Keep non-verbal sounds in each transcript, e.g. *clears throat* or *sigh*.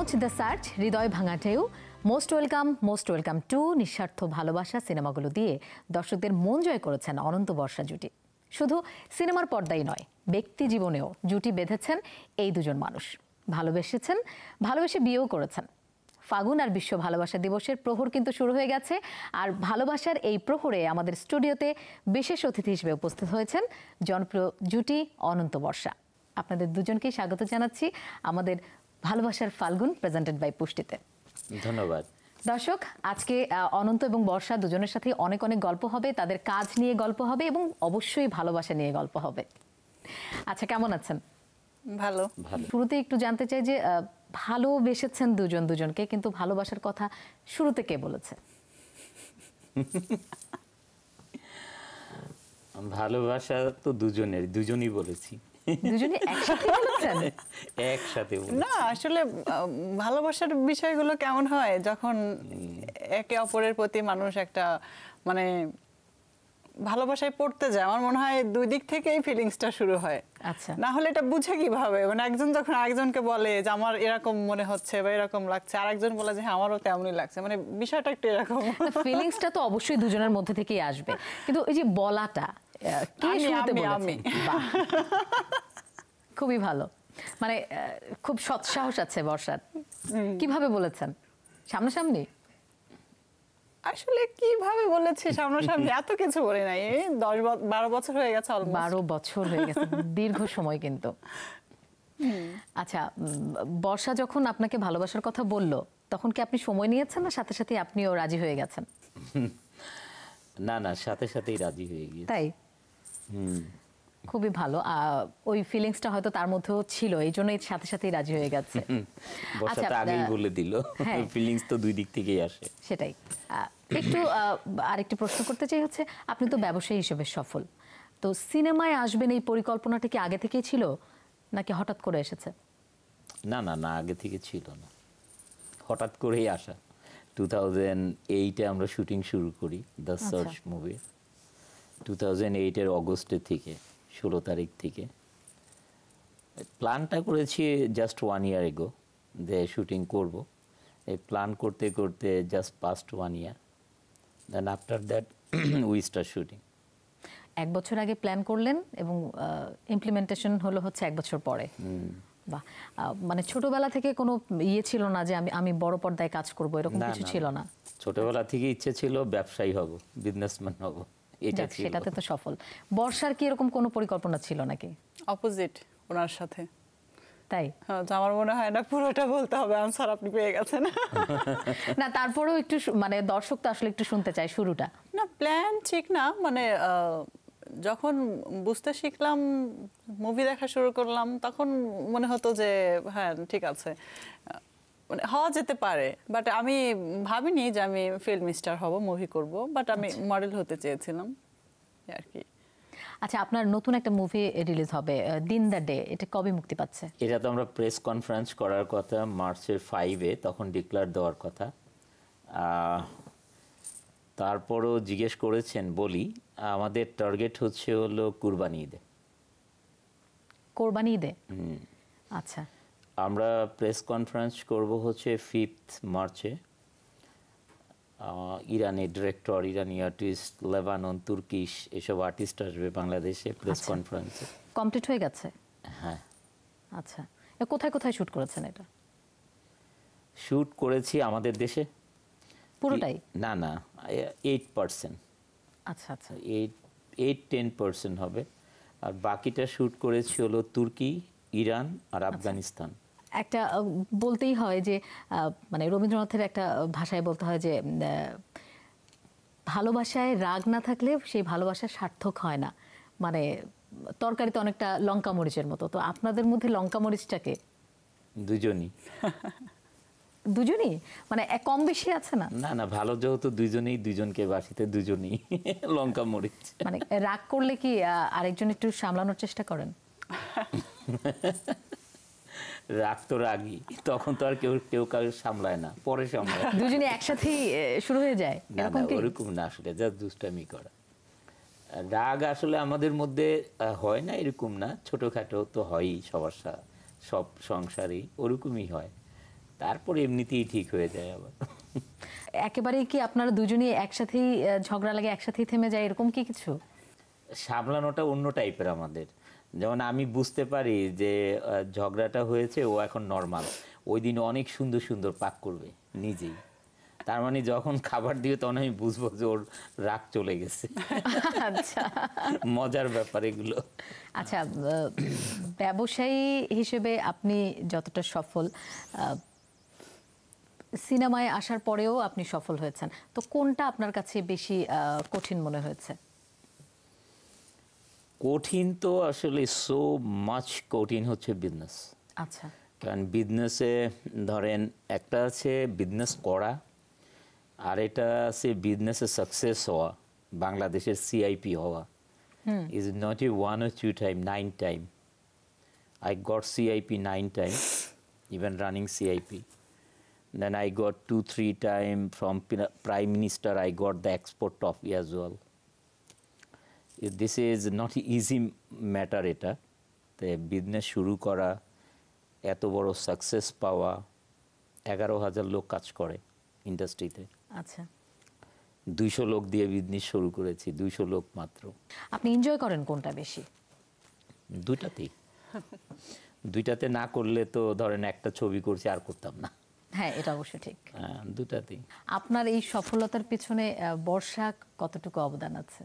খোঁজ the search হৃদয় ভাঙা ঢেউ most welcome most welcome to নিঃস্বার্থ ভালোবাসা সিনেমাগুলো দিয়ে দর্শকদের মন জয় করেছেন অনন্ত বর্ষা জুটি শুধু সিনেমার পর্দাই নয় ব্যক্তি জীবনেও জুটি বেঁধেছেন এই দুজন মানুষ ভালোবেসেছেন ভালোবেসে বিয়েও করেছেন ফাগুন আর বিশ্ব ভালোবাসা দিবসের প্রহর কিন্তু শুরু হয়ে গেছে আর ভালোবাসার এই প্রহরে আমাদের স্টুডিওতে বিশেষ অতিথি হিসেবে উপস্থিত হয়েছেন জনপ্রিয় জুটি অনন্ত বর্ষা আপনাদের দুজনকেই স্বাগত জানাচ্ছি আমাদের ভালোবাসার ফাল্গুন প্রেজেন্টেড বাই পুষ্টিতে ধন্যবাদ দর্শক আজকে অনন্ত এবং বর্ষা দুজনের সাথে অনেক অনেক গল্প হবে তাদের কাজ নিয়ে গল্প হবে এবং অবশ্যই ভালোবাসা নিয়ে গল্প হবে আচ্ছা কেমন আছেন ভালো শুরুতে একটু জানতে চাই যে ভালোবেসেছেন দুজন দুজনকে কিন্তু ভালোবাসার কথা শুরুতে কে বলেছে ভালোবাসা তো দুজনের দুজনই বলেছি দুজনে একসাথে বলেছেন *laughs* একসাথে না আসলে ভালোবাসার বিষয়গুলো কেমন হয় যখন একে অপরের প্রতি মানুষ একটা মানে ভালোবাসায় পড়তে যায় আমার মনে হয় দুই দিক থেকেই ফিলিংসটা শুরু হয় আচ্ছা না হলে এটা বুঝে কিভাবে মানে একজন যখন আরেকজনকে বলে যে আমার এরকম মনে হচ্ছে বা এরকম লাগছে আরেকজন বলে যে হ্যাঁ, আমারও তেমনই লাগছে মানে বিষয়টা একটু এরকম ফিলিংসটা তো অবশ্যই দুজনের মধ্যে থেকেই আসবে কিন্তু ওই যে বলাটা খুবই ভালো মানে খুব সাহস আছে বর্ষার কিভাবে বলেছেন সামনাসামনি আসলে কিভাবে বলেছি সামনাসামনি *laughs* এত কিছু নাই দশ বারো বছর হয়ে গেছে বারো বছর হয়ে গেছে দীর্ঘ সময় কিন্তু আচ্ছা বর্ষা যখন আপনাকে ভালোবাসার কথা বলল তখন কি আপনি সময় নিয়েছেন না সাথে সাথে আপনিও রাজি হয়ে গেছেন *laughs* না না সাথে সাথেই রাজি হয়ে গিয়েছে তাই খুবই ভালো ওই ফিলিংসটা হয়তো তার মধ্যেও ছিল এই জন্য সাথে সাথেই রাজি হয়ে গেছে আচ্ছা আগেই বলে দিল ফিলিংস হ্যাঁ। তো দুই দিক থেকেই আসে সেটাই একটু আরেকটি প্রশ্ন করতে চাই হচ্ছে আপনি তো ব্যবসায়ী হিসেবে সফল তো সিনেমায় আসবেন এই পরিকল্পনাটা কি আগে থেকেই ছিল নাকি হঠাৎ করে এসেছে না না না আগে থেকে ছিল না হঠাৎ করেই আসা টু থাউজেন্ড এইটে আমরা শুটিং শুরু করি দ্য সার্চ মুভির টু থাউজেন্ড এইটের অগস্টের থেকে ষোলো তারিখ থেকে প্ল্যানটা করেছি জাস্ট ওয়ান ইয়ার এগো যে শুটিং করব এই প্ল্যান করতে করতে just past one year then after that we start shooting এক বছর আগে প্ল্যান করলেন এবং ইমপ্লিমেন্টেশন হলো হচ্ছে এক বছর পরে বাহ মানে ছোটবেলা থেকে কোনো ইয়ে ছিল না যে আমি আমি বড় পর্দায় কাজ করব এরকম কিছু ছিল না ছোটবেলা থেকে ইচ্ছে ছিল ব্যবসায়ী হব বিজনেসম্যান হব সেটাতে তো সফল বর্ষার কি এরকম কোনো পরিকল্পনা ছিল নাকি অপোজিট ওনার সাথে তাই হ্যাঁ, আমার মনে হয় না পুরোটা বলতে হবে আনসার আপনি পেয়ে গেছেন না তারপরেও একটু মানে দর্শক তো আসলে একটু শুনতে চাই শুরুটা না প্ল্যান ঠিক না মানে যখন বুঝতে শিখলাম মুভি দেখা শুরু করলাম তখন মনে হতো যে হ্যাঁ ঠিক আছে মানে হওয়া যেতে পারে বাট আমি ভাবিনি যে আমি ফিল্ম স্টার হব মুভি করব বাট আমি মডেল আচ্ছা। হতে চেয়েছিলাম আর কি আচ্ছা আপনার নতুন একটা মুভি রিলিজ হবে দিন দ্য ডে এটা কবে মুক্তি পাচ্ছে এটা তো আমরা প্রেস কনফারেন্স করার কথা মার্চের ফাইভে তখন ডিক্লার দেওয়ার কথা তারপরও জিজ্ঞেস করেছেন বলি আমাদের টার্গেট হচ্ছে হলো কুরবানি ঈদে কোরবানি ঈদে আচ্ছা আমরা প্রেস কনফারেন্স করব হচ্ছে ফিফথ মার্চে ইরানি ডিরেক্টর ইরানি আর্টিস্ট লেবানন তুর্কিশ এসব আর্টিস্ট আসবে বাংলাদেশে প্রেস কনফারেন্সে কমপ্লিট হয়ে গেছে হ্যাঁ আচ্ছা কোথায় কোথায় শ্যুট করেছেন এটা শ্যুট করেছি আমাদের দেশে পুরোটাই না না এইট পার্সেন্ট আচ্ছা আচ্ছা এইট এইট টেন পার্সেন্ট হবে আর বাকিটা শ্যুট করেছি হলো তুর্কি ইরান আর আচ্ছা। আফগানিস্তান একটা বলতেই হয় যে মানে রবীন্দ্রনাথের একটা ভাষায় বলতে হয় যে ভালোবাসায় রাগ না থাকলে সেই ভালোবাসা সার্থক হয় না মানে তরকারিতে অনেকটা লঙ্কা মরিচের মতো তো আপনাদের মধ্যে লঙ্কা মরিচটাকে দুজনই দুজনই মানে কম বেশি আছে না না না ভালো যেহেতু দুজনেই দুজনকে বাসিতে দুজনেই লঙ্কা মরিচ মানে রাগ করলে কি আরেকজন একটু সামলানোর চেষ্টা করেন *laughs* রাগ তো রাগই তখন তো আর কেউ কেউ কাউকে সামলায় না পরে সামলায় দুজনে একসাথেই শুরু হয়ে যায় না ওরকম না আসলে যা দুষ্টামি করা রাগ আসলে আমাদের মধ্যে হয় না এরকম না ছোটোখাটো তো হয়ই সমস্যা সব সংসারেই ওরকমই হয় তারপর এমনিতেই ঠিক হয়ে যায় আবার একেবারেই কি আপনারা দুজনে একসাথেই ঝগড়া লাগে একসাথেই থেমে যায় এরকম কি কিছু সামলানোটা অন্য টাইপের আমাদের যেমন আমি বুঝতে পারি যে ঝগড়াটা হয়েছে ও এখন নর্মাল ওই দিন অনেক সুন্দর সুন্দর পাক করবে নিজেই তার মানে যখন খাবার দিয়ে তখন আমি বুঝবো যে ওর রাগ চলে গেছে আচ্ছা। মজার ব্যাপার এগুলো আচ্ছা ব্যবসায়ী হিসেবে আপনি যতটা সফল সিনেমায় আসার পরেও আপনি সফল হয়েছেন তো কোনটা আপনার কাছে বেশি কঠিন মনে হয়েছে কঠিন তো আসলে সো মাচ কঠিন হচ্ছে বিজনেস আচ্ছা কারণ বিজনেসে ধরেন একটা আছে বিজনেস করা আর এটা আছে বিজনেসে সাকসেস হওয়া বাংলাদেশের সিআইপি হওয়া ইজ নট ই one or two time nine time I got CIP nine time even running CIP then I got two three time from prime minister I got the export of as well. This is not easy matter এটা তো business শুরু করা এত বড় success পাওয়া এগারো হাজার লোক কাজ করে ইন্ডাস্ট্রিতে আচ্ছা দুইশো লোক দিয়ে বিজনেস শুরু করেছি দুইশো লোক মাত্র আপনি এনজয় করেন কোনটা বেশি দুইটাতেই দুইটাতে না করলে তো ধরেন একটা ছবি করছি আর করতাম না হ্যাঁ এটা অবশ্য ঠিক হ্যাঁ, দুটাতেই আপনার এই সফলতার পিছনে বর্ষা কতটুকু অবদান আছে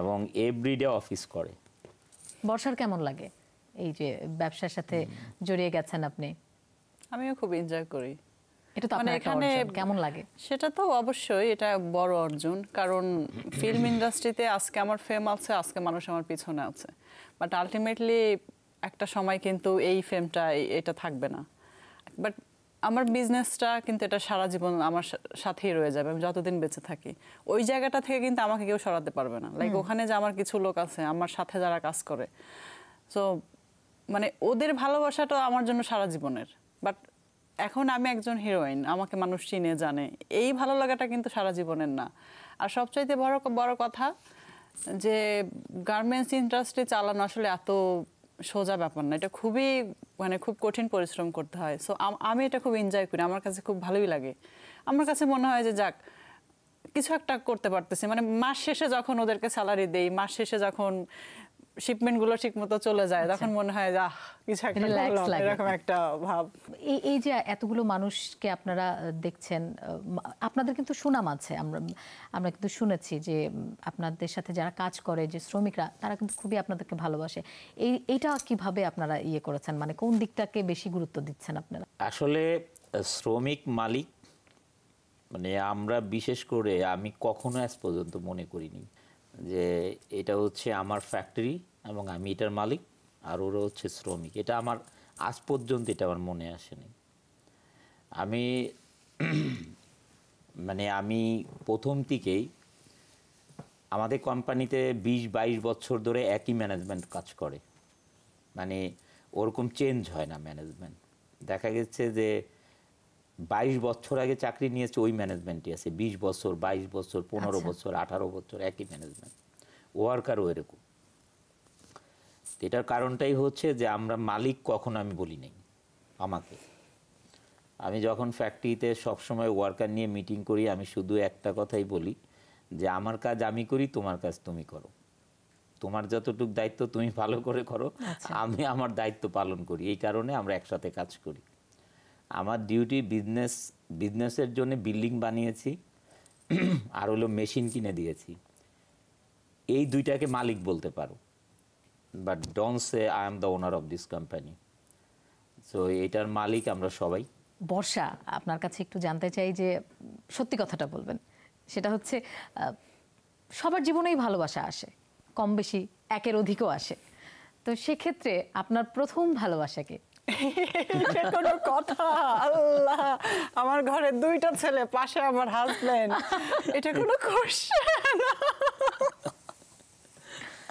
এবং এভরিডে অফিস করে বর্ষার কেমন লাগে এই যে ব্যবসার সাথে জড়িয়ে গেছেন আপনি আমিও খুব এনজয় করি মানে এখানে কেমন লাগে সেটা তো অবশ্যই এটা বড় অর্জন কারণ ফিল্ম ইন্ডাস্ট্রিতে আজকে আমার ফেম আছে আজকে মানুষ আমার পিছনে আছে বাট আলটিমেটলি একটা সময় কিন্তু এই ফেমটা এটা থাকবে না বাট আমার বিজনেসটা কিন্তু এটা সারা জীবন আমার সাথেই রয়ে যাবে আমি যতদিন বেঁচে থাকি ওই জায়গাটা থেকে কিন্তু আমাকে কেউ সরাতে পারবে না লাইক ওখানে যে আমার কিছু লোক আছে আমার সাথে যারা কাজ করে সো মানে ওদের ভালোবাসাটা আমার জন্য সারা জীবনের বাট এখন আমি একজন হিরোইন আমাকে মানুষ চিনে জানে এই ভালো লাগাটা কিন্তু সারা জীবনের না আর সবচাইতে বড় বড় কথা যে গার্মেন্টস ইন্ডাস্ট্রি চালানো আসলে এত সোজা ব্যাপার না এটা খুবই মানে খুব কঠিন পরিশ্রম করতে হয় সো আমি এটা খুব এনজয় করি আমার কাছে খুব ভালোই লাগে আমার কাছে মনে হয় যে যাক কিছু একটা করতে পারতেছে মানে মাস শেষে যখন ওদেরকে স্যালারি দেই মাস শেষে যখন শিপমেন্টগুলো ঠিকমতো চলে যায় আচ্ছা। তখন মনে হয় যা কিছু একটা এরকম একটা ভাব এই যে এতগুলো মানুষকে আপনারা দেখছেন আপনাদের কিন্তু সুনাম আছে আমরা আমরা কিন্তু শুনেছি যে আপনাদের সাথে যারা কাজ করে যে শ্রমিকরা তারা কিন্তু খুবই আপনাদেরকে ভালোবাসে এই এইটা কিভাবে আপনারা ইয়ে করেছেন মানে কোন দিকটাকে বেশি গুরুত্ব দিচ্ছেন আপনারা আসলে শ্রমিক মালিক মানে আমরা বিশেষ করে আমি কখনো আজ পর্যন্ত মনে করিনি যে এটা হচ্ছে আমার ফ্যাক্টরি এবং আমি এটার মালিক আর ওরা হচ্ছে শ্রমিক এটা আমার আজ পর্যন্ত এটা আমার মনে আসেনি আমি *clears throat* মানে আমি প্রথম থেকেই আমাদের কোম্পানিতে বিশ বাইশ বছর ধরে একই ম্যানেজমেন্ট কাজ করে মানে ওরকম চেঞ্জ হয় না ম্যানেজমেন্ট দেখা গেছে যে বাইশ বছর আগে চাকরি নিয়েছে ওই ম্যানেজমেন্টই আছে বিশ বছর বাইশ বছর পনেরো আচ্ছা। বছর আঠারো বছর একই ম্যানেজমেন্ট ওয়ার্কারও এরকম এটার কারণটাই হচ্ছে যে আমরা মালিক কখনো আমি বলি নাই আমাকে আমি যখন ফ্যাক্টরিতে সবসময় ওয়ার্কার নিয়ে মিটিং করি আমি শুধু একটা কথাই বলি যে আমার কাজ আমি করি তোমার কাজ তুমি করো তোমার যতটুক দায়িত্ব তুমি ভালো করে করো আচ্ছা। আমি আমার দায়িত্ব পালন করি এই কারণে আমরা একসাথে কাজ করি আমার ডিউটি বিজনেস বিজনেসের জন্য বিল্ডিং বানিয়েছি আর হলো মেশিন কিনে দিয়েছি এই দুইটাকে মালিক বলতে পারো but don't say I am the owner of this company so এটার মালিক আমরা সবাই বর্ষা আপনার কাছে একটু জানতে চাই যে সত্যি কথাটা বলবেন সেটা হচ্ছে সবার জীবনেই ভালোবাসা আসে কম বেশি একের অধিকও আসে তো সেক্ষেত্রে আপনার প্রথম ভালোবাসাকে কোনো কথা আল্লাহ আমার ঘরে দুইটা ছেলে পাশে আমার হাজব্যান্ড এটা কোনো কোশ্চেন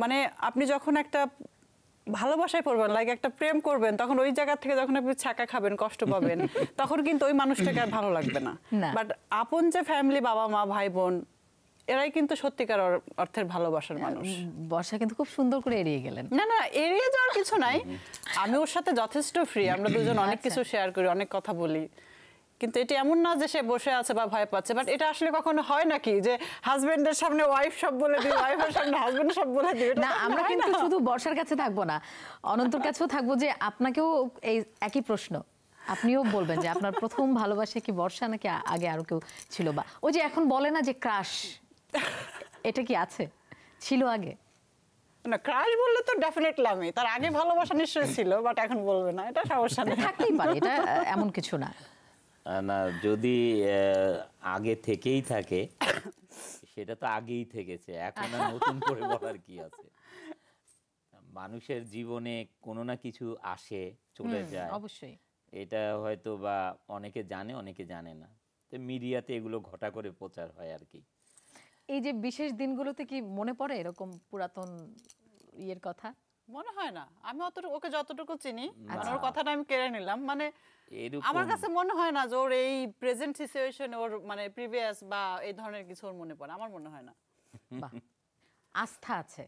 মানে আপনি যখন একটা ভালোবাসায় পড়বেন লাইক একটা প্রেম করবেন তখন ওই জায়গা থেকে যখন আপনি ছাকা খাবেন কষ্ট পাবেন *laughs* তখন কিন্তু ওই মানুষটাকে আর ভালো লাগবে না বাট আপন যে ফ্যামিলি বাবা মা ভাই বোন এরাই কিন্তু সত্যিকার অর্থের ভালোবাসার হ্যাঁ, মানুষ বর্ষা কিন্তু খুব সুন্দর করে এড়িয়ে গেলেন না না এড়িয়ে যাওয়ার কিছু নাই আমি ওর সাথে যথেষ্ট ফ্রি আমরা দুজন অনেক আচ্ছা। কিছু শেয়ার করি অনেক কথা বলি কিন্তু এটি এমন না যে সে বসে আছে বা ভয় পাচ্ছে বাট এটা আসলে কখনো হয় নাকি যে হাজবেন্ডের সামনে ওয়াইফ সব বলে দিই ওয়াইফের সামনে হাজবেন্ড সব বলে দিই না আমরা কিন্তু শুধু বর্ষার কাছে থাকবো না অনন্তর কাছেও থাকবো যে আপনাকেও এই একই প্রশ্ন আপনিও বলবেন যে আপনার প্রথম ভালোবাসা কি বর্ষা নাকি আগে আরো কেউ ছিল বা ও যে এখন বলে না যে ক্রাশ এটা কি আছে ছিল আগে না ক্রাশ বললে তো ডেফিনেটলি আমি তার আগে ভালোবাসা নিশ্চয়ই ছিল বাট এখন বলবে না এটা সমস্যা নেই থাকতেই পারে এটা এমন কিছু না না যদি আগে থেকেই থাকে সেটা তো আগেই থেকেছে এখন আর নতুন করে বলার কি আছে মানুষের জীবনে কোনো না কিছু আসে চলে যায় অবশ্যই এটা হয়তো বা অনেকে জানে অনেকে জানে না তো মিডিয়াতে এগুলো ঘটা করে প্রচার হয় আর কি এই যে বিশেষ দিনগুলোতে কি মনে পড়ে এরকম পুরাতন ইয়ের কথা মনে হয় না আমি অত ওকে যতটুকু চিনি ওর কথাটা আমি কেড়ে নিলাম মানে আমার কাছে মনে হয় না যে ওর এই প্রেজেন্ট সিচুয়েশন ওর মানে প্রিভিয়াস বা এই ধরনের কিছু ওর মনে পড়ে আমার মনে হয় না আস্থা আছে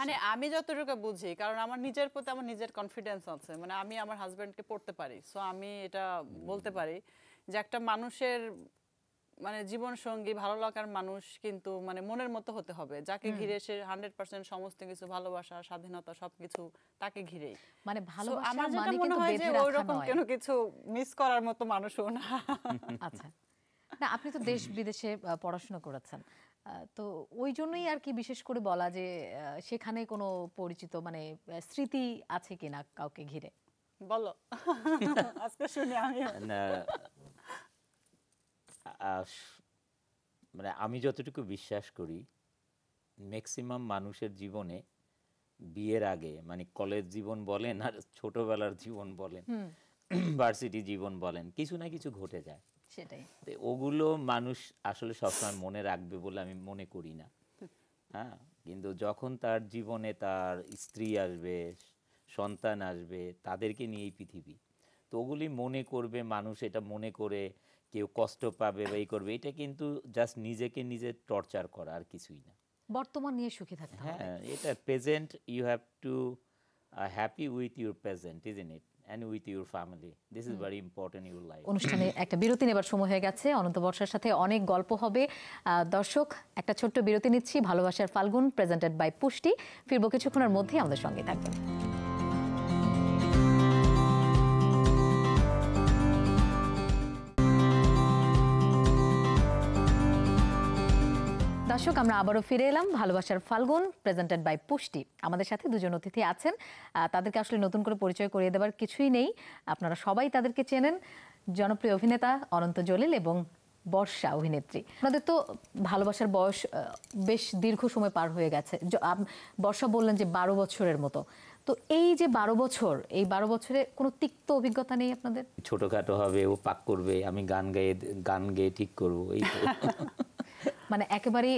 মানে আমি যতটুকু বুঝি কারণ আমার নিজের প্রতি আমার নিজের কনফিডেন্স আছে মানে আমি আমার হাজব্যান্ডকে পড়তে পারি সো আমি এটা বলতে পারি যে একটা মানুষের মানে জীবন সঙ্গী ভালো লাগার মানুষ কিন্তু মানে মনের মতো হতে হবে যাকে ঘিরে সে হান্ড্রেড পার্সেন্ট সমস্ত কিছু ভালোবাসা স্বাধীনতা সবকিছু তাকে ঘিরেই মানে ভালো আমার মানে যেটা মনে হয় যে ওই রকম কোনো কিছু মিস করার মতো মানুষও না আচ্ছা না আপনি তো দেশ বিদেশে পড়াশোনা করেছেন তো ওই জন্যই আর কি বিশেষ করে বলা যে সেখানে কোনো পরিচিত মানে স্মৃতি আছে কিনা কাউকে ঘিরে বলো *laughs* আজকে শুনে আমি মানে আমি যতটুকু বিশ্বাস করি ম্যাক্সিমাম মানুষের জীবনে বিয়ের আগে মানে কলেজ জীবন বলেন আর ছোটবেলার জীবন বলেন ভার্সিটি জীবন বলেন কিছু না কিছু ঘটে যায় সেটাই ওগুলো মানুষ আসলে সবসময় মনে রাখবে বলে আমি মনে করি না হ্যাঁ কিন্তু যখন তার জীবনে তার স্ত্রী আসবে সন্তান আসবে তাদেরকে নিয়েই পৃথিবী তো ওগুলি মনে করবে মানুষ এটা মনে করে কেউ কষ্ট পাবে বা করবে এটা কিন্তু জাস্ট নিজেকে নিজে টর্চার করা আর কিছুই না বর্তমান নিয়ে সুখী থাকতে হ্যাঁ এটা present you have to happy with your present is in it and with your family this is very important your life অনুষ্ঠানে একটা বিরতি নেবার সময় হয়ে গেছে অনন্ত বর্ষার সাথে অনেক গল্প হবে দর্শক একটা ছোট্ট বিরতি নিচ্ছি ভালোবাসার ফাল্গুন প্রেজেন্টেড বাই পুষ্টি ফিরবো কিছুক্ষণের মধ্যেই আমাদের সঙ্গে থাকবেন দর্শক আমরা আবারও ফিরে এলাম ভালোবাসার ফাল্গুন প্রেজেন্টেড বাই পুষ্টি আমাদের সাথে দুজন অতিথি আছেন তাদেরকে আসলে নতুন করে পরিচয় করিয়ে দেবার কিছুই নেই আপনারা সবাই তাদেরকে চেনেন জনপ্রিয় অভিনেতা অনন্ত জলিল এবং বর্ষা অভিনেত্রী আপনাদের তো ভালোবাসার বয়স বেশ দীর্ঘ সময় পার হয়ে গেছে বর্ষা বললেন যে বারো বছরের মতো তো এই যে বারো বছর এই বারো বছরে কোনো তিক্ত অভিজ্ঞতা নেই আপনাদের ছোটখাটো হবে ও পাক করবে আমি গান গাইয়ে গান গেয়ে ঠিক করবো এই *laughs* মানে একেবারেই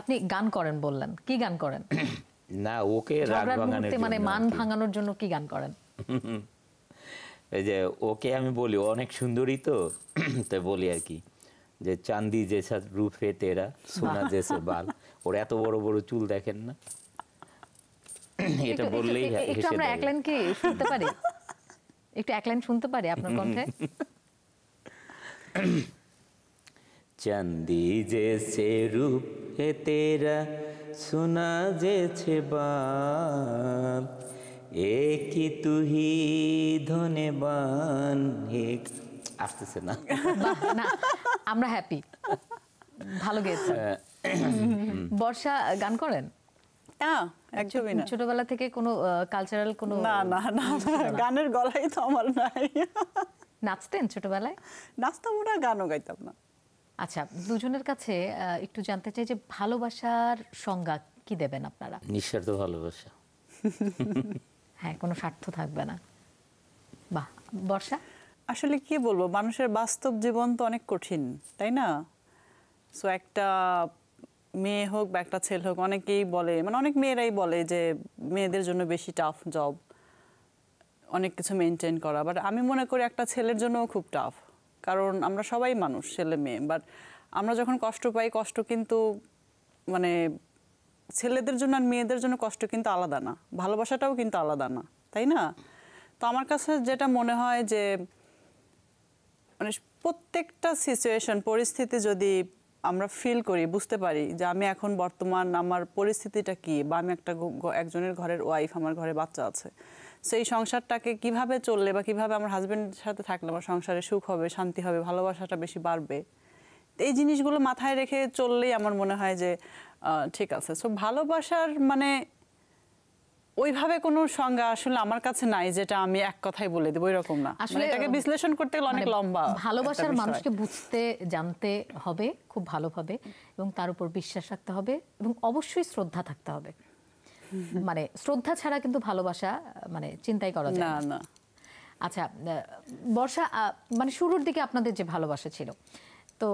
আপনি গান করেন বললেন কি গান করেন *clears throat* না ওকে রাগ ভাঙানোর মানে মান ভাঙানোর জন্য কি গান করেন *laughs* এই যে ওকে আমি বলি অনেক সুন্দরী তো *clears throat* তাই বলি আর কি যে চান্দি যেসা রূপে তেরা সোনা যেসে বাল ওর এত বড় বড় চুল দেখেন না *clears throat* এটা বললেই একটু আমরা এক লাইন কি শুনতে পারি *laughs* একটু এক লাইন শুনতে পারি আপনার কণ্ঠে চান্দি জেসে রূপ হে তেরা সোনা যেছে বাপ একই তুহি ধনেবান হে আসতেছে না আমরা হ্যাপি ভালো গেয়েছে হ্যাঁ। বর্ষা গান করেন একদমই না ছোটবেলা থেকে কোনো কালচারাল কোনো না না না গানের গলাই তো আমার নাই নাচতেন ছোটবেলায় নাচতাম না গানও গাইতাম না আচ্ছা দুজনের কাছে একটু জানতে চাই যে ভালোবাসার সংজ্ঞা কি দেবেন আপনারা নিঃস্বার্থ ভালোবাসা হ্যাঁ কোনো স্বার্থ থাকবে না বাহ বর্ষা আসলে কি বলবো মানুষের বাস্তব জীবন তো অনেক কঠিন তাই না সো একটা মেয়ে হোক বা একটা ছেলে হোক অনেকেই বলে মানে অনেক মেয়েরাই বলে যে মেয়েদের জন্য বেশি টাফ জব অনেক কিছু মেনটেন করা বাট আমি মনে করি একটা ছেলের জন্যও খুব টাফ কারণ আমরা সবাই মানুষ ছেলে মেয়ে বাট আমরা যখন কষ্ট পাই কষ্ট কিন্তু মানে ছেলেদের জন্য আর মেয়েদের জন্য কষ্ট কিন্তু আলাদা না ভালোবাসাটাও কিন্তু আলাদা না তাই না তো আমার কাছে যেটা মনে হয় যে মানে প্রত্যেকটা সিচুয়েশন পরিস্থিতি যদি আমরা ফিল করি বুঝতে পারি যে আমি এখন বর্তমান আমার পরিস্থিতিটা কি বা আমি একটা একজনের ঘরের ওয়াইফ আমার ঘরে বাচ্চা আছে সেই সংসারটাকে কিভাবে চললে বা কিভাবে আমার হাজব্যান্ডের সাথে থাকলে আমার সংসারে সুখ হবে শান্তি হবে ভালোবাসাটা বেশি বাড়বে এই জিনিসগুলো মাথায় রেখে চললেই আমার মনে হয় যে ঠিক আছে সো ভালোবাসার মানে ওইভাবে কোন সংজ্ঞা আসলে আমার কাছে নাই যেটা আমি এক কথাই বলে দেবো এরকম না মানে আসলে এটাকে বিশ্লেষণ করতে গেলে অনেক মানে লম্বা ভালোবাসার মানুষকে বুঝতে জানতে হবে খুব ভালোভাবে এবং তার উপর বিশ্বাস রাখতে হবে এবং অবশ্যই শ্রদ্ধা থাকতে হবে *laughs* মানে শ্রদ্ধা ছাড়া কিন্তু ভালোবাসা মানে চিন্তাই করা যায় না আচ্ছা বর্ষা মানে শুরুর দিকে আপনাদের যে ভালোবাসা ছিল তো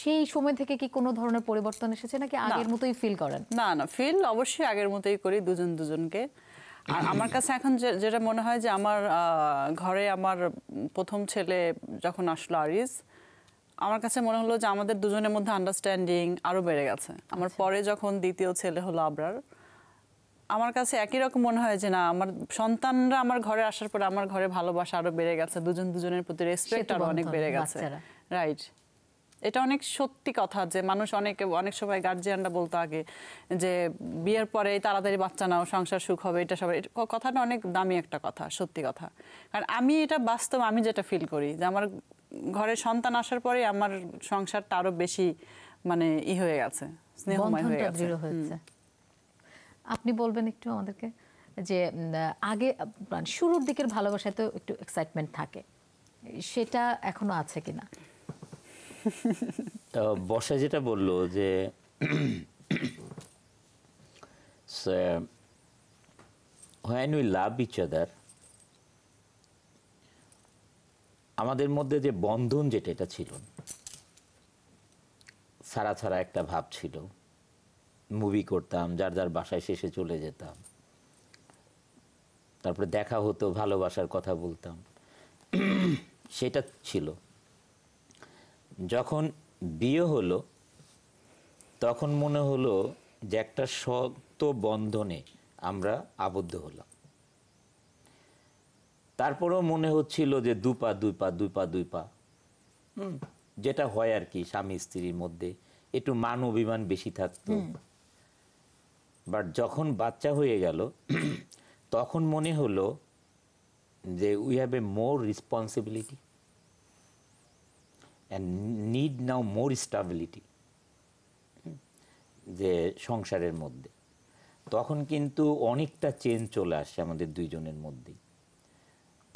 সেই সময় থেকে কি কোনো ধরনের পরিবর্তন এসেছে নাকি আগের মতোই ফিল করেন না না ফিল অবশ্যই আগের মতোই করি দুজন দুজনকে আর *clears throat* আমার কাছে এখন যেটা মনে হয় যে আমার ঘরে আমার প্রথম ছেলে যখন আসলো আরিস আমার কাছে মনে হলো যে আমাদের দুজনের মধ্যে আন্ডারস্ট্যান্ডিং আরও বেড়ে গেছে আমার আচ্ছা। পরে যখন দ্বিতীয় ছেলে হলো আবরার আমার কাছে একই রকম মনে হয় যে না আমার সন্তানরা আমার ঘরে আসার পর আমার ঘরে ভালোবাসা আরো বেড়ে গেছে দুজন দুজনের প্রতি রেসপেক্ট আরো অনেক বেড়ে গেছে রাইট এটা অনেক সত্যি কথা যে মানুষ অনেক অনেক সময় গার্জিয়ানরা বলতো আগে যে বিয়ের পরে তাড়াতাড়ি বাচ্চা নাও সংসার সুখ হবে এটা সবাই কথাটা অনেক দামি একটা কথা সত্যি কথা কারণ আমি এটা বাস্তব আমি যেটা ফিল করি যে আমার ঘরে সন্তান আসার পরে আমার সংসারটা আরো বেশি মানে ই হয়ে গেছে স্নেহময় হয়ে গেছে আপনি বলবেন একটু আমাদেরকে যে আগে মানে শুরুর দিকের ভালোবাসায় তো একটু এক্সাইটমেন্ট থাকে সেটা এখনো আছে কিনা বর্ষা যেটা বলল যে when we love each other আমাদের মধ্যে যে বন্ধন যেটা এটা ছিল ছাড়া ছাড়া একটা ভাব ছিল মুভি করতাম যার যার বাসায় শেষে চলে যেতাম তারপরে দেখা হতো ভালোবাসার কথা বলতাম সেটা ছিল যখন বিয়ে হলো তখন মনে হলো যে একটা শক্ত বন্ধনে আমরা আবদ্ধ হলাম তারপরেও মনে হচ্ছিল যে দুপা পা দুই পা যেটা হয় আর কি স্বামী স্ত্রীর মধ্যে একটু মান অভিমান বেশি থাকতো বাট যখন বাচ্চা হয়ে গেল তখন মনে হলো যে we have a more responsibility and need now more stability যে সংসারের মধ্যে তখন কিন্তু অনেকটা চেঞ্জ চলে আসছে আমাদের দুইজনের মধ্যেই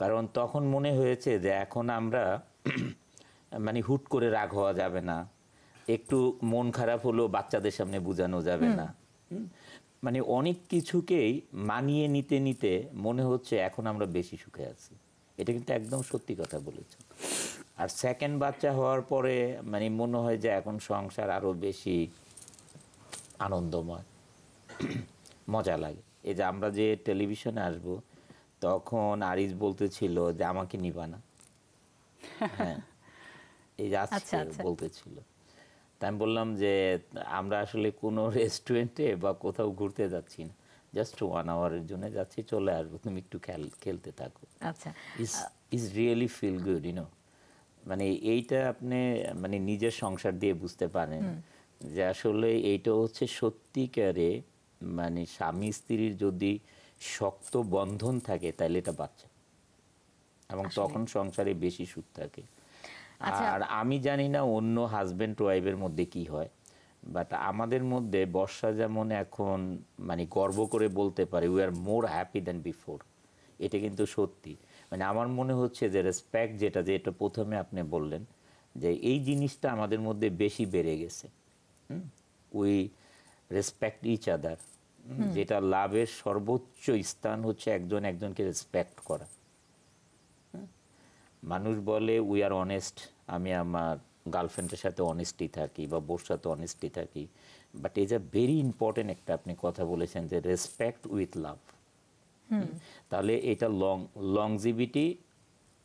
কারণ তখন মনে হয়েছে যে এখন আমরা *clears throat* মানে হুট করে রাগ হওয়া যাবে না একটু মন খারাপ হলো বাচ্চাদের সামনে বোঝানো যাবে না মানে অনেক কিছুকেই মানিয়ে নিতে নিতে মনে হচ্ছে এখন আমরা বেশি সুখে আছি এটা কিন্তু একদম সত্যি কথা বলেছেন আর সেকেন্ড বাচ্চা হওয়ার পরে মানে মনে হয় যে এখন সংসার আরও বেশি আনন্দময় মজা লাগে এই যে আমরা যে টেলিভিশনে আসব তখন আরিস বলতেছিল যে আমাকে নিবা না *laughs* হ্যাঁ এই যে আজকে আচ্ছা, আচ্ছা। বলতেছিল তাই আমি বললাম যে আমরা আসলে কোনো রেস্টুরেন্টে *laughs* বা কোথাও ঘুরতে যাচ্ছি না জাস্ট ওয়ান আওয়ারের জন্য যাচ্ছি চলে আসবো তুমি একটু খেল খেলতে থাকো আচ্ছা is is really feel good you know মানে এইটা আপনি মানে নিজের সংসার দিয়ে বুঝতে পারেন যে আসলে এইটা হচ্ছে সত্যিকারে মানে স্বামী স্ত্রীর যদি শক্ত বন্ধন থাকে তাহলে এটা বাচ্চা এবং তখন সংসারে বেশি সুখ থাকে আচ্ছা। আর আমি জানি না অন্য হাজব্যান্ড ওয়াইফের মধ্যে কি হয় বাট আমাদের মধ্যে বর্ষা যেমন এখন মানে গর্ব করে বলতে পারে we are more happy than before এটা কিন্তু সত্যি মানে আমার মনে হচ্ছে যে রেসপেক্ট যেটা যে এটা প্রথমে আপনি বললেন যে এই জিনিসটা আমাদের মধ্যে বেশি বেড়ে গেছে উই রেসপেক্ট ইচ আদার যেটা লাভের সর্বোচ্চ স্থান হচ্ছে একজন একজনকে রেসপেক্ট করা মানুষ বলে উই আর অনেস্ট আমি আমার গার্লফ্রেন্ডের সাথে অনেস্টি থাকি বা বোর সাথে অনেস্টি থাকি but is a very important একটা আপনি কথা বলেছেন যে রেসপেক্ট উইথ লাভ তাহলে এটা লং জিবিটি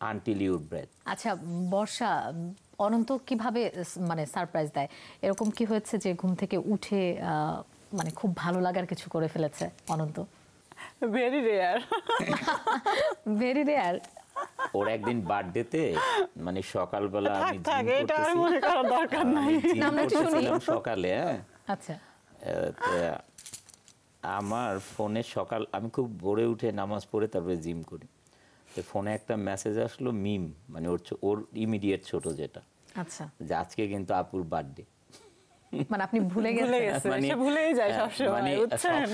আনটিল ইউর ব্রেথ আচ্ছা বর্ষা অনন্ত কিভাবে মানে সারপ্রাইজ দেয় এরকম কি হয়েছে যে ঘুম থেকে উঠে মানে খুব ভালো লাগার কিছু করে ফেলেছে Ananta very rare very rare ওর একদিন বার্থডেতে মানে সকালবেলা আমি মনে করার দরকার নাই আমরা শুনি সকালে হ্যাঁ। আচ্ছা আমার ফোনে সকাল আমি খুব ভোরে উঠে নামাজ পড়ে তারপরে জিম করি তো ফোনে একটা মেসেজ আসলো মিম মানে ওর ওর ইমিডিয়েট ছোট যেটা আচ্ছা যে আজকে কিন্তু আপুর বার্থডে মানে আপনি ভুলে গেছেন মানে, সে ভুলেই যায় হ্যাঁ, সব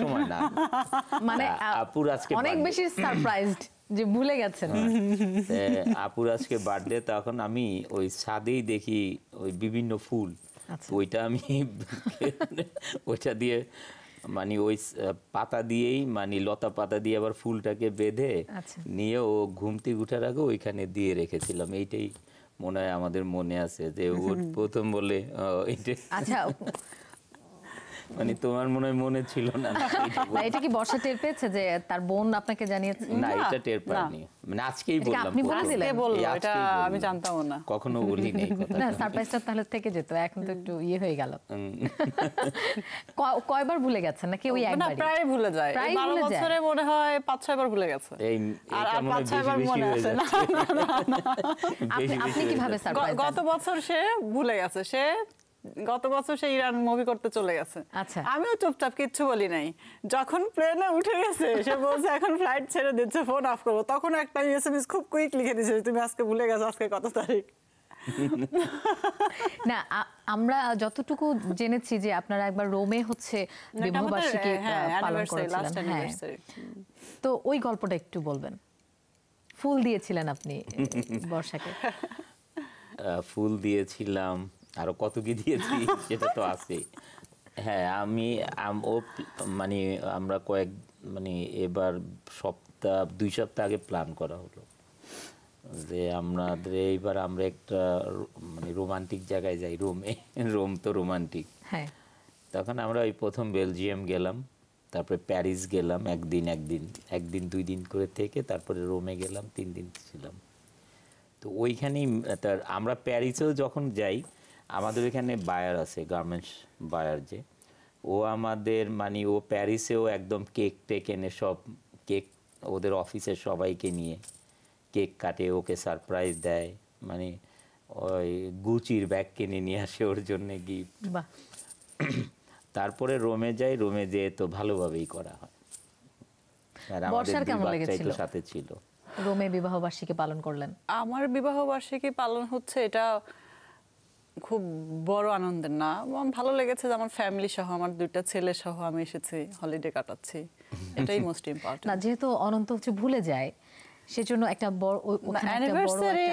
সময় মানে, মানে আপুর আজকে অনেক বেশি সারপ্রাইজড যে ভুলে গেছেন হ্যাঁ। আপুর আজকে বার্থডে তখন আমি ওই ছাদেই দেখি ওই বিভিন্ন ফুল আচ্ছা। ওইটা আমি *laughs* ওইটা দিয়ে মানে ওই পাতা দিয়েই মানে লতা পাতা দিয়ে আবার ফুলটাকে বেঁধে আচ্ছা। নিয়ে ও ঘুমতি গুঠার আগে ওইখানে দিয়ে রেখেছিলাম এইটাই মনে হয় আমাদের মনে আছে যে ওর *laughs* প্রথম বলে আচ্ছা মানে তোমার মনে মনে ছিল না *laughs* না এটা কি বর্ষা টের পেয়েছে যে তার বোন আপনাকে জানিয়েছে না এটা টের পাইনি মানে আজকেই বললাম আপনি বলে বললো এটা আমি জানতাম না কখনো বলি নাই কথা না সারপ্রাইজটা তাহলে থেকে যেত এখন তো একটু ইয়ে হয়ে গেল কয়বার ভুলে গেছেন নাকি ওই একবার না প্রায় ভুলে যায় 12 বছরে মনে হয় পাঁচ ছয় বার ভুলে গেছে এই আর পাঁচ ছয় বার মনে আছে না আপনি কিভাবে সারপ্রাইজ গত বছর সে ভুলে গেছে সে গত বছর সেই ইরান মুভি করতে চলে গেছে আচ্ছা আমিও চুপচাপ কিচ্ছু বলি নাই যখন প্লেনে উঠে গেছে সে বলছে এখন ফ্লাইট ছেড়ে দিচ্ছে ফোন অফ করবো তখন একটা আমি এসএমএস খুব কুইক লিখে দিয়েছে তুমি আজকে ভুলে গেছো আজকে কত তারিখ *laughs* না আমরা যতটুকু জেনেছি যে আপনারা একবার রোমে হচ্ছে বিবাহবার্ষিকী হ্যাঁ, পালন করেছিলেন হ্যাঁ তো ওই গল্পটা একটু বলবেন ফুল দিয়েছিলেন আপনি *laughs* বর্ষাকে ফুল দিয়েছিলাম আরও কত কি দিয়েছি সেটা তো আছে হ্যাঁ আমি ও মানে আমরা কয়েক মানে এবার সপ্তাহ দুই সপ্তাহ আগে প্ল্যান করা হলো যে আমাদের এইবার আমরা একটা মানে রোমান্টিক জায়গায় যাই রোমে রোম তো রোমান্টিক হ্যাঁ। তখন আমরা ওই প্রথম বেলজিয়াম গেলাম তারপরে প্যারিস গেলাম একদিন একদিন একদিন দুই দিন করে থেকে তারপরে রোমে গেলাম তিন দিন ছিলাম তো ওইখানেই তার আমরা প্যারিসেও যখন যাই আমাদের এখানে বায়ার আছে গার্মেন্টস বায়ার যে ও আমাদের মানে ও প্যারিসেও একদম কেক টেক এনে সব কেক ওদের অফিসের সবাইকে নিয়ে কেক কাটে ওকে সারপ্রাইজ দেয় মানে ওই গুচির ব্যাগ কিনে নিয়ে আসে ওর জন্যে গিফট তারপরে রোমে যাই রোমে যেয়ে তো ভালোভাবেই করা হয় আর আমাদের বাচ্চাই সাথে ছিল রোমে বিবাহ বার্ষিকী পালন করলেন আমার বিবাহ বার্ষিকী পালন হচ্ছে এটা খুব বড় আনন্দের না আমার ভালো লেগেছে যে আমার ফ্যামিলি সহ আমার দুইটা ছেলে সহ আমি এসেছি হলিডে কাটাচ্ছি *laughs* এটাই মোস্ট ইম্পর্টেন্ট না যেহেতু অনন্ত হচ্ছে ভুলে যায় সেজন্য একটা বড় অ্যানিভার্সারি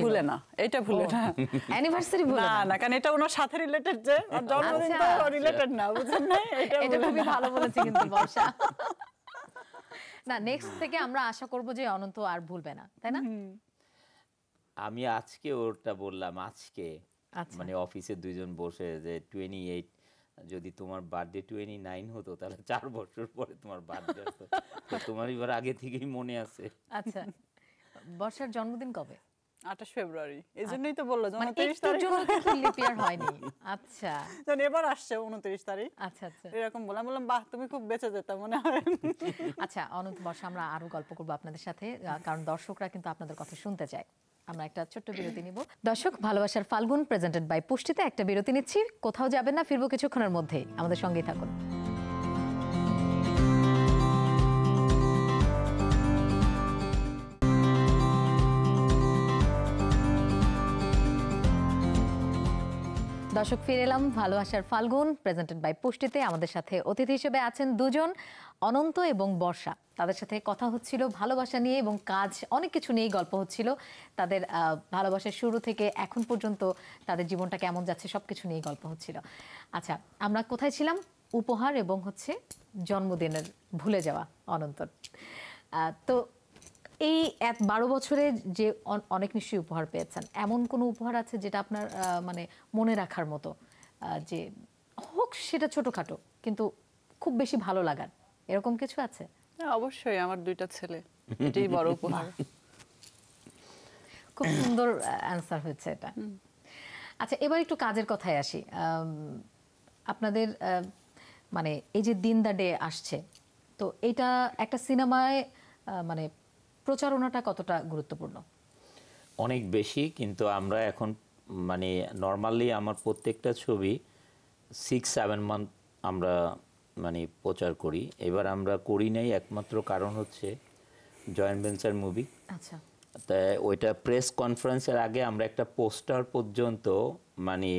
ভুলে না এটা ভুলে না অ্যানিভার্সারি ভুলে না না কারণ এটা ওনার সাথে রিলেটেড যে আর জন্মদিন তো রিলেটেড না বুঝছেন না *laughs* এটা এটা খুবই ভালো বলেছে কিন্তু বর্ষা *laughs* না নেক্সট থেকে আমরা আশা করব যে অনন্ত আর ভুলবে না তাই না আমি আজকে ওরটা বললাম আজকে আচ্ছা। মানে অফিসে দুইজন বসে যে টোয়েন্টি এইট যদি তোমার বার্থডে টোয়েন্টি নাইন হতো তাহলে চার বছর পরে তোমার বার্থডে হতো তোমার এবার আগে থেকেই মনে আছে আচ্ছা বর্ষার জন্মদিন কবে ফেব্রুয়ারি আচ্ছা। এই জন্যই তো বললো মানে তারিখ হয়নি আচ্ছা এবার আসছে উনত্রিশ তারিখ আচ্ছা আচ্ছা এরকম বললাম বললাম বাহ তুমি খুব বেঁচে যেতে মনে হয় আচ্ছা অনন্ত বর্ষা আমরা আরো গল্প করবো আপনাদের সাথে কারণ দর্শকরা কিন্তু আপনাদের কথা শুনতে চায় আমরা একটা ছোট্ট বিরতি নিব দর্শক ভালোবাসার ফাল্গুন প্রেজেন্টেড বাই পুষ্টিতে একটা বিরতি নিচ্ছি কোথাও যাবেন না ফিরবো কিছুক্ষণের মধ্যে আমাদের সঙ্গেই থাকুন দর্শক ফিরে এলাম ভালোবাসার ফাল্গুন প্রেজেন্টেড বাই পুষ্টিতে আমাদের সাথে অতিথি হিসেবে আছেন দুজন অনন্ত এবং বর্ষা তাদের সাথে কথা হচ্ছিল ভালোবাসা নিয়ে এবং কাজ অনেক কিছু নিয়েই গল্প হচ্ছিল তাদের ভালোবাসার শুরু থেকে এখন পর্যন্ত তাদের জীবনটা কেমন যাচ্ছে সব কিছু নিয়েই গল্প হচ্ছিল আচ্ছা আমরা কোথায় ছিলাম উপহার এবং হচ্ছে জন্মদিনের ভুলে যাওয়া অনন্তর তো এই এক বারো বছরে যে অনেক নিশ্চয়ই উপহার পেয়েছেন এমন কোনো উপহার আছে যেটা আপনার মানে মনে রাখার মতো যে হোক সেটা ছোটোখাটো কিন্তু খুব বেশি ভালো লাগার এরকম কিছু আছে অবশ্যই আমার দুইটা ছেলে এটাই বড় উপহার খুব সুন্দর অ্যান্সার হয়েছে এটা আচ্ছা এবার একটু কাজের কথায় আসি আপনাদের মানে এই যে দিন দা ডে আসছে তো এটা একটা সিনেমায় মানে প্রচারণাটা কতটা গুরুত্বপূর্ণ অনেক বেশি কিন্তু আমরা এখন মানে নর্মালি আমার প্রত্যেকটা ছবি সিক্স সেভেন মান্থ আমরা মানে প্রচার করি এবার আমরা করি নাই একমাত্র কারণ হচ্ছে জয়েন্ট ভেঞ্চার মুভি আচ্ছা তা ওইটা প্রেস কনফারেন্সের আগে আমরা একটা পোস্টার পর্যন্ত মানে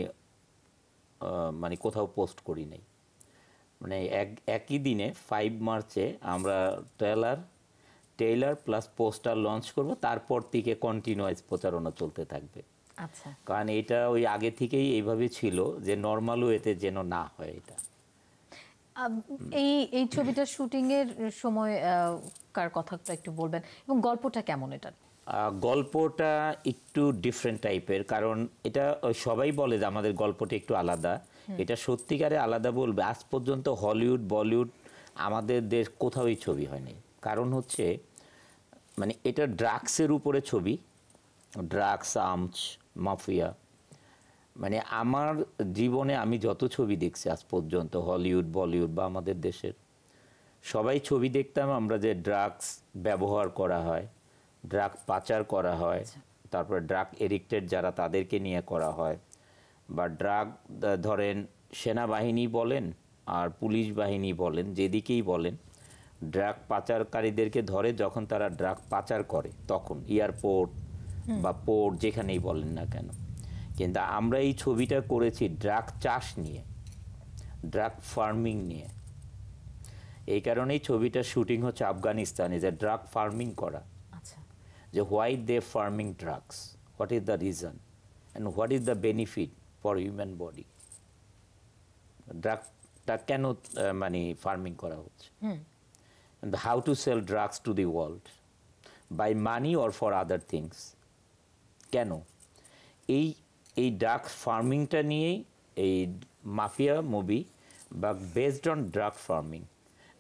মানে কোথাও পোস্ট করি নাই মানে এক একই দিনে ফাইভ মার্চে আমরা trailer trailer plus poster launch করব তারপর থেকে কন্টিনিউয়াস প্রচারণা চলতে থাকবে আচ্ছা কারণ এটা ওই আগে থেকেই এইভাবে ছিল যে নর্মাল ওয়েতে যেন না হয় এটা এই এই ছবিটার শুটিং এর সময় কার কথাটা একটু বলবেন এবং গল্পটা কেমন এটা গল্পটা একটু ডিফারেন্ট টাইপের কারণ এটা সবাই বলে যে আমাদের গল্পটা একটু আলাদা এটা সত্যিকারে আলাদা বলবে আজ পর্যন্ত হলিউড বলিউড আমাদের দেশ কোথাও এই ছবি হয়নি কারণ হচ্ছে মানে এটা ড্রাগসের উপরে ছবি ড্রাগস আমচ মাফিয়া মানে আমার জীবনে আমি যত ছবি দেখছি আজ পর্যন্ত হলিউড বলিউড বা আমাদের দেশের সবাই ছবি দেখতাম আমরা যে ড্রাগস ব্যবহার করা হয় ড্রাগ পাচার করা হয় আচ্ছা। তারপর ড্রাগ এডিক্টেড যারা তাদেরকে নিয়ে করা হয় বা ড্রাগ ধরেন সেনাবাহিনী বলেন আর পুলিশ বাহিনী বলেন যেদিকেই বলেন ড্রাগ পাচারকারীদেরকে ধরে যখন তারা ড্রাগ পাচার করে তখন এয়ারপোর্ট বা পোর্ট যেখানেই বলেন না কেন কিন্তু আমরা এই ছবিটা করেছি ড্রাগ চাষ নিয়ে ড্রাগ ফার্মিং নিয়ে এই কারণেই ছবিটার শুটিং হচ্ছে আফগানিস্তানে যে ড্রাগ ফার্মিং করা আচ্ছা। যে why they farming drugs what is the reason and what is the benefit for human body ড্রাগটা কেন মানে ফার্মিং করা হচ্ছে how to sell drugs to the world by money or for other things কেন এই এই ড্রাগ ফার্মিংটা নিয়েই এই মাফিয়া মুভি বা বেসড অন ড্রাগ ফার্মিং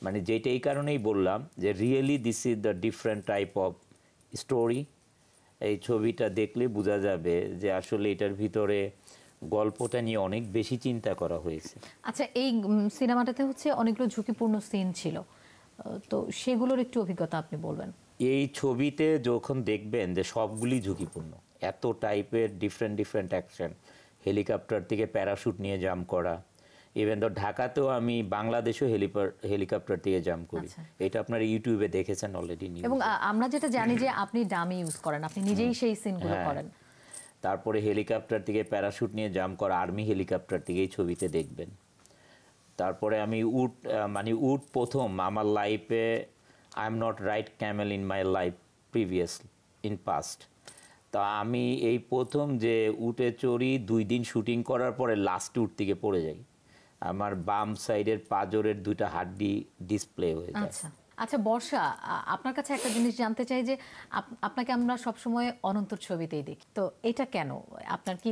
মানে যেটা এই কারণেই বললাম যে really this is the different type of story এই ছবিটা দেখলে বোঝা যাবে যে আসলে এটার ভিতরে গল্পটা নিয়ে অনেক বেশি চিন্তা করা হয়েছে আচ্ছা এই সিনেমাটাতে হচ্ছে অনেকগুলো ঝুঁকিপূর্ণ সিন ছিল তো সেগুলোর একটু অভিজ্ঞতা আপনি বলবেন এই ছবিতে যখন দেখবেন যে সবগুলি ঝুঁকিপূর্ণ এত টাইপের ডিফারেন্ট ডিফারেন্ট অ্যাকশন হেলিকপ্টার থেকে প্যারাশুট নিয়ে জাম্প করা ইভেন ধর ঢাকাতেও আমি বাংলাদেশেও হেলিপার হেলিকপ্টার দিয়ে জাম্প করি আচ্ছা। এটা আপনার ইউটিউবে দেখেছেন অলরেডি এবং আমরা যেটা জানি যে আপনি ডামি ইউজ করেন আপনি নিজেই সেই সিনগুলো হ্যাঁ। করেন তারপরে হেলিকপ্টার থেকে প্যারাশুট নিয়ে জাম্প করা আর্মি হেলিকপ্টার থেকেই ছবিতে দেখবেন তারপরে আমি উট মানে উট প্রথম আমার লাইফে I am not right camel in my life previous in past তা আমি এই প্রথম যে উটে চড়ি দুই দিন শুটিং করার পরে লাস্ট উট থেকে পড়ে যাই আমার বাম সাইডের পাজরের দুইটা হাড্ডি ডিসপ্লে হয়ে যায় আচ্ছা, আচ্ছা বর্ষা আপনার কাছে একটা জিনিস জানতে চাই যে আপনাকে আমরা সবসময় অনন্তর ছবিতেই দেখি তো এটা কেন আপনার কি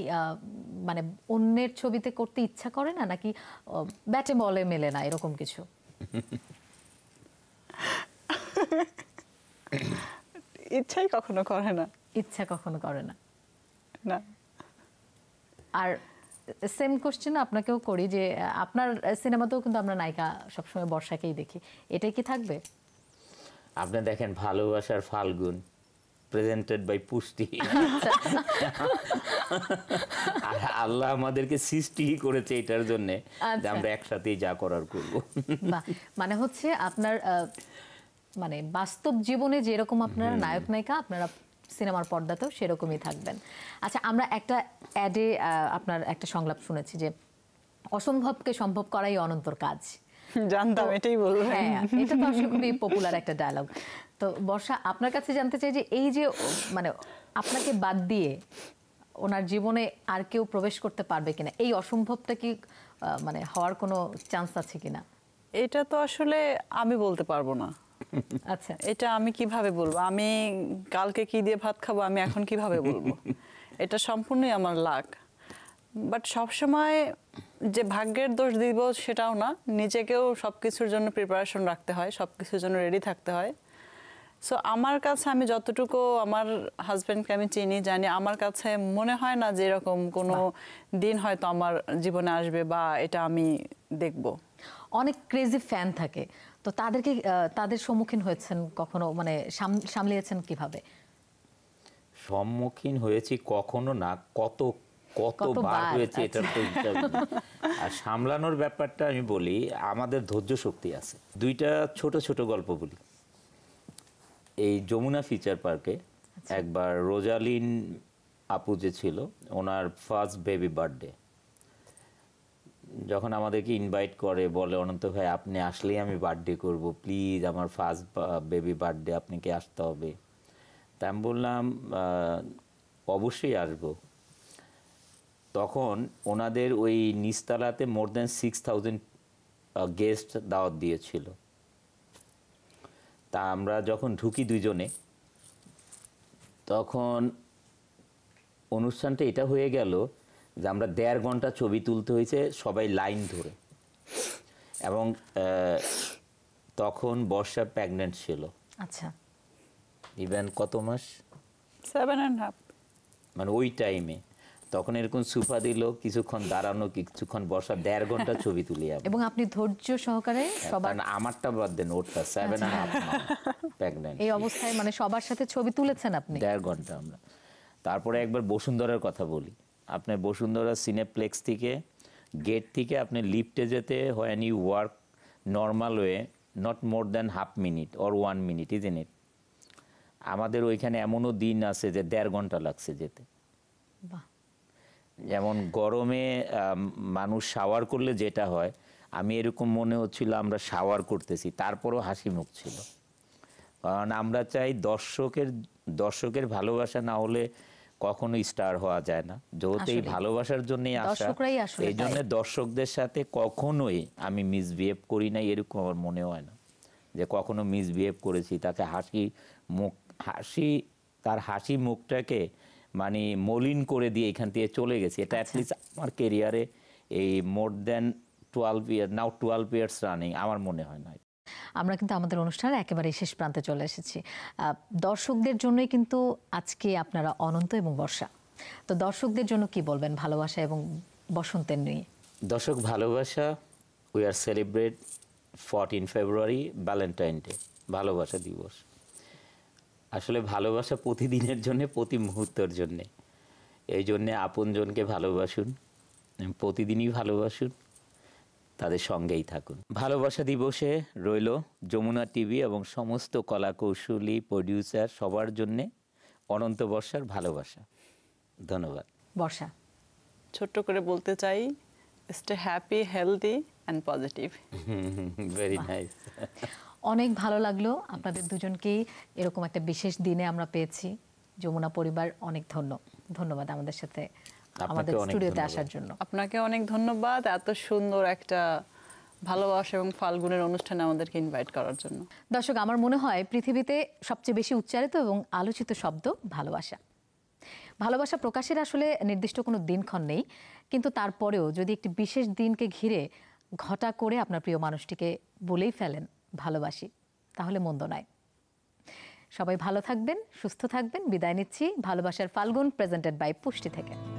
মানে অন্যের ছবিতে করতে ইচ্ছা করে না নাকি ব্যাটে বলে মেলে না এরকম কিছু ইচ্ছাই কখনো করে না ইচ্ছা কখনো করে না আর সেম কোশ্চেন আপনাকেও করি যে আপনার সিনেমাতেও কিন্তু আমরা নায়িকা সবসময় বর্ষাকেই দেখি এটাই কি থাকবে আপনি দেখেন ভালোবাসার ফাল্গুন প্রেজেন্টেড বাই পুষ্টি আচ্ছা। আর আল্লাহ আমাদেরকে সৃষ্টি করেছে এটার জন্য আচ্ছা। আমরা একসাথেই যা করার করব মানে হচ্ছে আপনার মানে বাস্তব জীবনে যেরকম আপনারা নায়ক নায়িকা আপনারা সিনেমার পর্দাতেও সেরকমই থাকবেন আচ্ছা আমরা একটা অ্যাডে আপনার একটা সংলাপ শুনেছি যে অসম্ভবকে সম্ভব করাই অনন্তর কাজ জানতাম এটাই বলবো হ্যাঁ এটা তো খুবই পপুলার একটা ডায়লগ তো বর্ষা আপনার কাছে জানতে চাই যে এই যে মানে আপনাকে বাদ দিয়ে ওনার জীবনে আর কেউ প্রবেশ করতে পারবে কিনা এই অসম্ভবটা কি মানে হওয়ার কোনো চান্স আছে কিনা এটা তো আসলে আমি বলতে পারবো না আচ্ছা এটা আমি কিভাবে বলবো আমি কালকে কি দিয়ে ভাত খাবো আমি এখন কিভাবে বলবো এটা সম্পূর্ণই আমার লাক বাট সবসময় যে ভাগ্যের দোষ দিব সেটাও না নিজেকেও সব কিছুর জন্য প্রিপারেশন রাখতে হয় সব কিছুর জন্য রেডি থাকতে হয় সো আমার কাছে আমি যতটুকু আমার হাজব্যান্ডকে আমি চিনি জানি আমার কাছে মনে হয় না যে এরকম কোনো দিন হয়তো আমার জীবনে আসবে বা এটা আমি দেখব অনেক ক্রেজি ফ্যান থাকে তো তাদেরকে তাদের সম্মুখীন হয়েছেন কখনো মানে সামলিয়েছেন কিভাবে সম্মুখীন হয়েছি কখনো না কত কতবার হয়েছে এটার তো আচ্ছা। আর সামলানোর ব্যাপারটা আমি বলি আমাদের ধৈর্য শক্তি আছে দুইটা ছোট ছোট গল্প বলি এই যমুনা ফিচার পার্কে আচ্ছা। একবার রোজালিন আপু যে ছিল ওনার ফার্স্ট বেবি বার্থডে যখন আমাদেরকে ইনভাইট করে বলে অনন্ত ভাই আপনি আসলেই আমি বার্থডে করব প্লিজ আমার ফার্স্ট বেবি বার্থডে আপনাকে আসতে হবে তা আমি বললাম অবশ্যই আসব তখন ওনাদের ওই নিস্তালাতে more than six thousand guest দাওয়াত দিয়েছিল তা আমরা যখন ঢুকি দুজনে তখন অনুষ্ঠানটা এটা হয়ে গেল যে আমরা দেড় ঘন্টা ছবি তুলতে হয়েছে সবাই লাইন ধরে এবং তখন বর্ষা প্রেগনেন্ট ছিল আচ্ছা ইভেন কত মাস সেভেন অ্যান্ড হাফ মানে ওই টাইমে তখন এরকম সুফা দিল কিছুক্ষণ দাঁড়ানো কিছুক্ষণ বর্ষা দেড় ঘন্টা ছবি তুলি এবং আপনি ধৈর্য সহকারে হ্যাঁ, সবার আমারটা বাদ দেন ওরটা সেভেন অ্যান্ড হাফ প্রেগনেন্ট এই অবস্থায় মানে সবার সাথে ছবি তুলেছেন আপনি দেড় ঘন্টা আমরা তারপরে একবার বসুন্ধরার কথা বলি আপনি বসুন্ধরা সিনেপ্লেক্স থেকে গেট থেকে আপনি লিফটে যেতে when you work normal way not more than half minute or one minute is in it আমাদের ওইখানে এমনও দিন আছে যে দেড় ঘন্টা লাগছে যেতে যেমন গরমে মানুষ শাওয়ার করলে যেটা হয় আমি এরকম মনে হচ্ছিল আমরা শাওয়ার করতেছি তারপরও হাসি মুখ ছিল কারণ আমরা চাই দর্শকের দর্শকের ভালোবাসা না হলে কখনো স্টার হওয়া যায় না যেহেতু এই ভালোবাসার জন্যই আসা এই জন্য দর্শকদের সাথে কখনোই আমি মিসবিহেভ করি না এরকম আমার মনে হয় না যে কখনো মিসবিহেভ করেছি তাকে হাসি মুখ হাসি তার হাসি মুখটাকে মানে মলিন করে দিয়ে এখান থেকে চলে গেছি এটা অ্যাটলিস্ট আচ্ছা। আমার কেরিয়ারে এই more than twelve year now twelve years running আমার মনে হয় না আমরা কিন্তু আমাদের অনুষ্ঠানের একেবারে শেষ প্রান্তে চলে এসেছি দর্শকদের জন্যই কিন্তু আজকে আপনারা অনন্ত এবং বর্ষা তো দর্শকদের জন্য কি বলবেন ভালোবাসা এবং বসন্তের নিয়ে দর্শক ভালোবাসা we are celebrate fourteen February Valentine Day ভালোবাসা দিবস আসলে ভালোবাসা প্রতিদিনের জন্যে প্রতি মুহূর্তের জন্যে এই জন্যে আপনজনকে ভালোবাসুন প্রতিদিনই ভালোবাসুন তাদের সঙ্গেই থাকুন ভালোবাসা দিবসে রইল যমুনা টিভি এবং সমস্ত কলা কৌশলী প্রডিউসার সবার জন্যে অনন্ত বর্ষার ভালোবাসা ধন্যবাদ বর্ষা ছোট্ট করে বলতে চাই stay happy healthy and positive very nice অনেক ভালো লাগলো আপনাদের দুজনকেই এরকম একটা বিশেষ দিনে আমরা পেয়েছি যমুনা পরিবার অনেক ধন্য ধন্যবাদ আমাদের সাথে আমাদের স্টুডিওতে আসার জন্য আপনাকে অনেক ধন্যবাদ এত সুন্দর একটা ভালোবাসা এবং ফাল্গুনের অনুষ্ঠানে আমাদেরকে ইনভাইট করার জন্য দর্শক আমার মনে হয় পৃথিবীতে সবচেয়ে বেশি উচ্চারিত এবং আলোচিত শব্দ ভালোবাসা ভালোবাসা প্রকাশের আসলে নির্দিষ্ট কোনো দিনক্ষণ নেই কিন্তু তারপরেও যদি একটি বিশেষ দিনকে ঘিরে ঘটা করে আপনার প্রিয় মানুষটিকে বলেই ফেলেন ভালোবাসি তাহলে মন্দ নয় সবাই ভালো থাকবেন সুস্থ থাকবেন বিদায় নিচ্ছি ভালোবাসার ফাল্গুন প্রেজেন্টেড বাই পুষ্টি থেকে